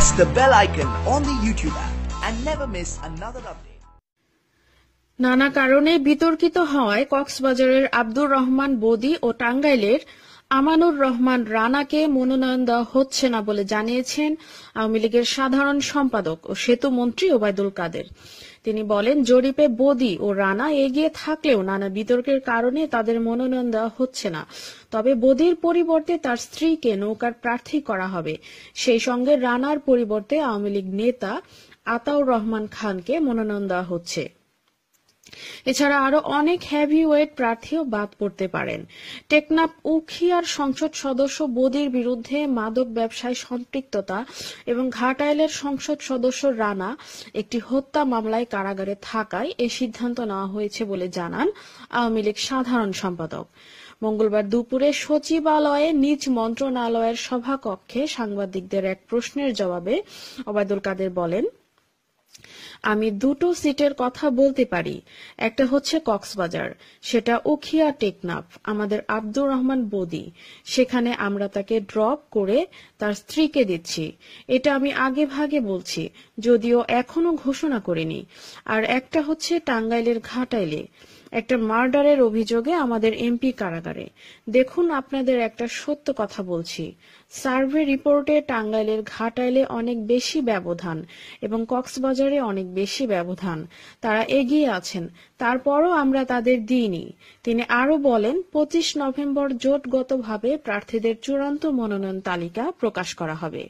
press the bell icon on the YouTube app and never miss another update. নানা কারণে বিতর্কিত হওয়ায় কক্সবাজারের আব্দুর রহমান বদি ও টাঙ্গাইলের আমানুর রহমান রানাকে মনোনয়ন দেওয়া হচ্ছে না বলে জানিয়েছেন আওয়ামী লীগের সাধারণ সম্পাদক ও সেতু মন্ত্রী ওবায়দুল কাদের তিনি বলেন জরিপে বদি ও রানা এগিয়ে থাকলেও নানা বিতর্কের কারণে তাদের মনোনয়ন দেওয়া হচ্ছে না তবে বদির পরিবর্তে তার স্ত্রীকে নৌকার প্রার্থী করা হবে সেই সঙ্গে রানার পরিবর্তে আওয়ামী লীগ নেতা আতাউর রহমান খানকে মনোনয়ন দেওয়া হচ্ছে এছাড়া আরো অনেক হ্যাভিওয়েট প্রার্থীও বাদ পড়তে পারেন টেকনাফ উখিয়ার সংসদ সদস্য বদির বিরুদ্ধে মাদক ব্যবসায় সম্পৃক্ততা এবং ঘাটাইলের সংসদ সদস্য রানা একটি হত্যা মামলায় কারাগারে থাকায় এ সিদ্ধান্ত নেওয়া হয়েছে বলে জানান আওয়ামী লীগ সাধারণ সম্পাদক মঙ্গলবার দুপুরে সচিবালয়ে নিজ মন্ত্রণালয়ের সভাকক্ষে সাংবাদিকদের এক প্রশ্নের জবাবে ওবায়দুল কাদের বলেন আমি দুটো সিটের কথা বলতে পারি একটা হচ্ছে কক্সবাজার সেটা উখিয়া টেকনাফ আমাদের আব্দুর রহমান বদি সেখানে আমরা তাকে ড্রপ করে তার স্ত্রীকে দিচ্ছি এটা আমি আগে ভাগে বলছি যদিও এখনো ঘোষণা করিনি আর একটা হচ্ছে টাঙ্গাইলের ঘাটাইলে একটা মার্ডারের অভিযোগে আমাদের এমপি কারাগারে দেখুন আপনাদের একটা সত্য কথা বলছি সার্ভে রিপোর্টে টাঙ্গাইলের ঘাটাইলে অনেক বেশি ব্যবধান এবং কক্সবাজারে অনেক বেশি ব্যবধান তারা এগিয়ে আছেন তারপরও আমরা তাদের দিইনি তিনি আরও বলেন পঁচিশ নভেম্বর জোটগতভাবে প্রার্থীদের চূড়ান্ত মনোনয়ন তালিকা প্রকাশ করা হবে